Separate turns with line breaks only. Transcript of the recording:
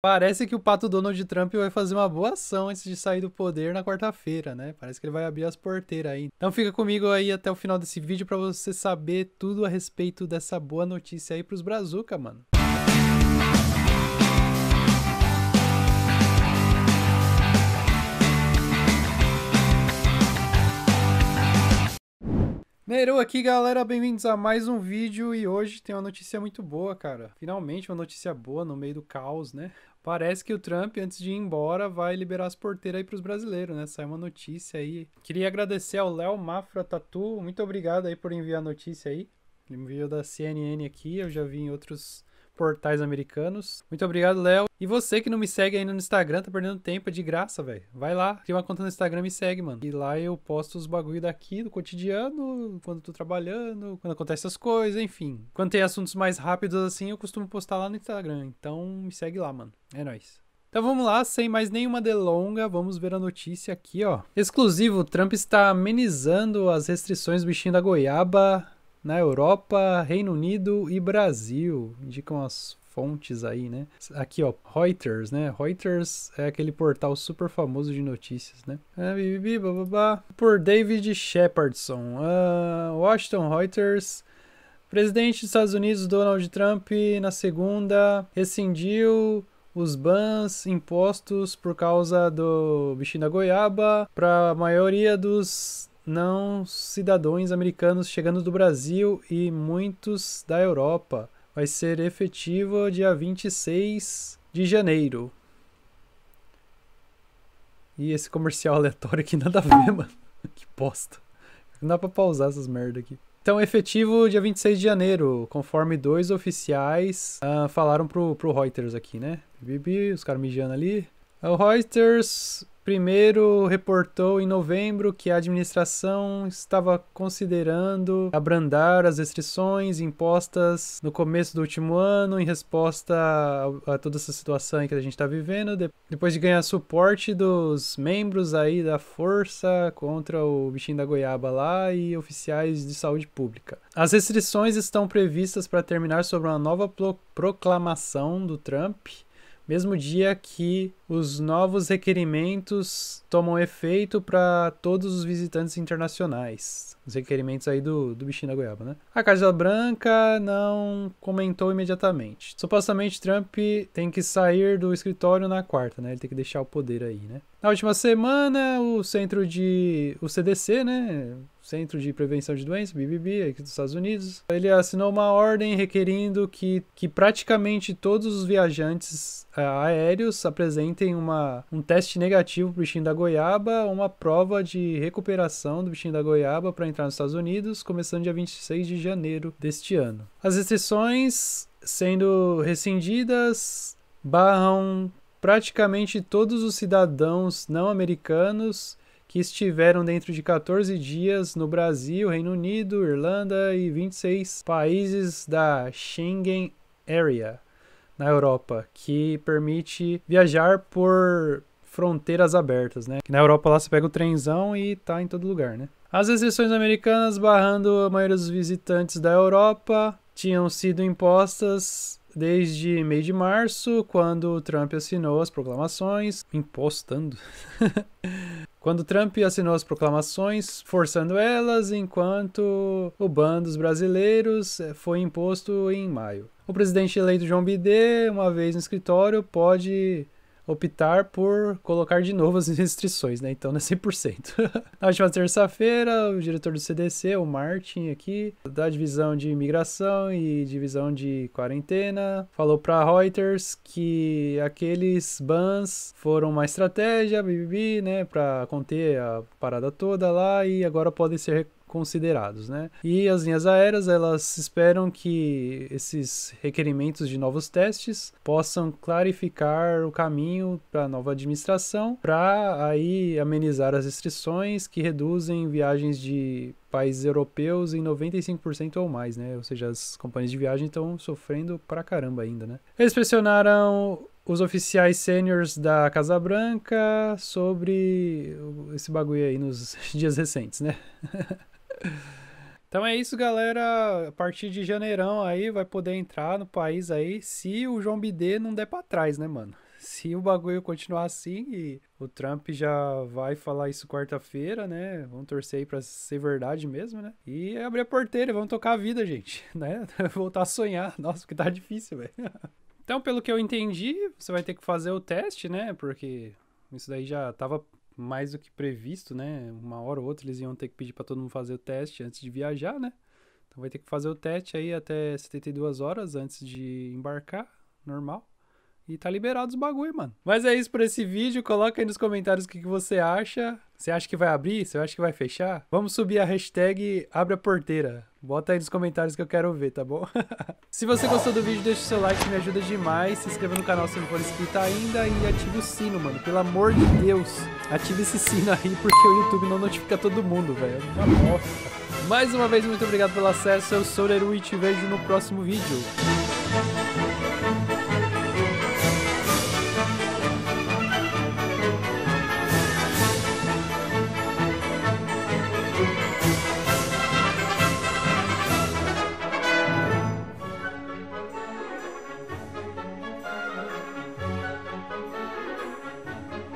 Parece que o pato Donald Trump vai fazer uma boa ação antes de sair do poder na quarta-feira, né? Parece que ele vai abrir as porteiras aí. Então fica comigo aí até o final desse vídeo para você saber tudo a respeito dessa boa notícia aí pros Brazuca, mano. Nereu aqui, galera, bem-vindos a mais um vídeo e hoje tem uma notícia muito boa, cara. Finalmente uma notícia boa no meio do caos, né? Parece que o Trump, antes de ir embora, vai liberar as porteiras aí para os brasileiros, né? Saiu uma notícia aí. Queria agradecer ao Léo Mafra Tatu. Muito obrigado aí por enviar a notícia aí. Ele enviou da CNN aqui, eu já vi em outros portais americanos. Muito obrigado, Léo. E você que não me segue ainda no Instagram, tá perdendo tempo, é de graça, velho. Vai lá, cria uma conta no Instagram e me segue, mano. E lá eu posto os bagulho daqui, do cotidiano, quando tô trabalhando, quando acontecem essas coisas, enfim. Quando tem assuntos mais rápidos assim, eu costumo postar lá no Instagram. Então me segue lá, mano. É nóis. Então vamos lá, sem mais nenhuma delonga, vamos ver a notícia aqui, ó. Exclusivo, Trump está amenizando as restrições do bichinho da goiaba na Europa, Reino Unido e Brasil. Indicam as fontes aí, né? Aqui, ó, Reuters, né? Reuters é aquele portal super famoso de notícias, né? É, por David Shepardson. Uh, Washington Reuters. Presidente dos Estados Unidos Donald Trump, na segunda, rescindiu os bans impostos por causa do bichinho da goiaba para a maioria dos não cidadãos americanos chegando do Brasil e muitos da Europa. Vai ser efetiva dia 26 de janeiro. E esse comercial aleatório aqui nada a ver, mano. que bosta. Não dá pra pausar essas merda aqui. Então, efetivo dia 26 de janeiro, conforme dois oficiais uh, falaram pro, pro Reuters aqui, né? Bibi, os caras mijando ali. O Reuters primeiro reportou em novembro que a administração estava considerando abrandar as restrições impostas no começo do último ano em resposta a, toda essa situação que a gente está vivendo, depois de ganhar suporte dos membros aí da força contra o bichinho da goiaba lá e oficiais de saúde pública. As restrições estão previstas para terminar sobre uma nova proclamação do Trump mesmo dia que os novos requerimentos tomam efeito para todos os visitantes internacionais. Os requerimentos aí do, do bichinho da goiaba, né? A Casa Branca não comentou imediatamente. Supostamente Trump tem que sair do escritório na quarta, né? Ele tem que deixar o poder aí, né? Na última semana, o centro de. o CDC, né? Centro de Prevenção de Doenças, BBB, aqui dos Estados Unidos. Ele assinou uma ordem requerindo que, que praticamente todos os viajantes eh, aéreos apresentem uma, um teste negativo para o bichinho da goiaba, uma prova de recuperação do bichinho da goiaba para entrar nos Estados Unidos, começando dia 26 de janeiro deste ano. As restrições sendo rescindidas barram praticamente todos os cidadãos não americanos que estiveram dentro de 14 dias no Brasil, Reino Unido, Irlanda e 26 países da Schengen Area na Europa, que permite viajar por fronteiras abertas, né? na Europa lá você pega o trenzão e tá em todo lugar, né? As restrições americanas barrando a maioria dos visitantes da Europa tinham sido impostas desde meio de março, quando Trump assinou as proclamações, impostando Quando Trump assinou as proclamações, forçando elas, enquanto o ban dos brasileiros eh, foi imposto em maio. O presidente eleito João Bidê, uma vez no escritório, pode optar por colocar de novo as restrições, né? Então não é 100%. Na última terça-feira, o diretor do CDC, o Martin aqui, da divisão de imigração e divisão de quarentena, falou para Reuters que aqueles bans foram uma estratégia, né, para conter a parada toda lá e agora podem ser considerados, né? E as linhas aéreas, elas esperam que esses requerimentos de novos testes possam clarificar o caminho para a nova administração, para aí amenizar as restrições que reduzem viagens de países europeus em 95% ou mais, né? Ou seja, as companhias de viagem estão sofrendo pra caramba ainda, né? Eles pressionaram os oficiais sêniores da Casa Branca sobre esse bagulho aí nos dias recentes, né? Então é isso, galera. A partir de janeirão aí vai poder entrar no país aí, se o João Bidê não der para trás, né, mano? Se o bagulho continuar assim e o Trump já vai falar isso quarta-feira, né? Vamos torcer aí para ser verdade mesmo, né? E é abrir a porteira, vamos tocar a vida, gente, né? Voltar a sonhar. Nossa, que tá difícil, velho. Então, pelo que eu entendi, você vai ter que fazer o teste, né? Porque isso daí já tava mais do que previsto, né? Uma hora ou outra eles iam ter que pedir para todo mundo fazer o teste antes de viajar, né? Então vai ter que fazer o teste aí até 72 horas antes de embarcar, normal. E tá liberado os bagulho, mano. Mas é isso por esse vídeo. Coloca aí nos comentários o que, que você acha. Você acha que vai abrir? Você acha que vai fechar? Vamos subir a hashtag abre a porteira. Bota aí nos comentários que eu quero ver, tá bom? se você gostou do vídeo, deixa o seu like, me ajuda demais. Se inscreva no canal se não for inscrito ainda e ative o sino, mano. Pelo amor de Deus, ative esse sino aí porque o YouTube não notifica todo mundo, velho. É uma bosta. Mais uma vez, muito obrigado pelo acesso. Eu sou o Eru e te vejo no próximo vídeo.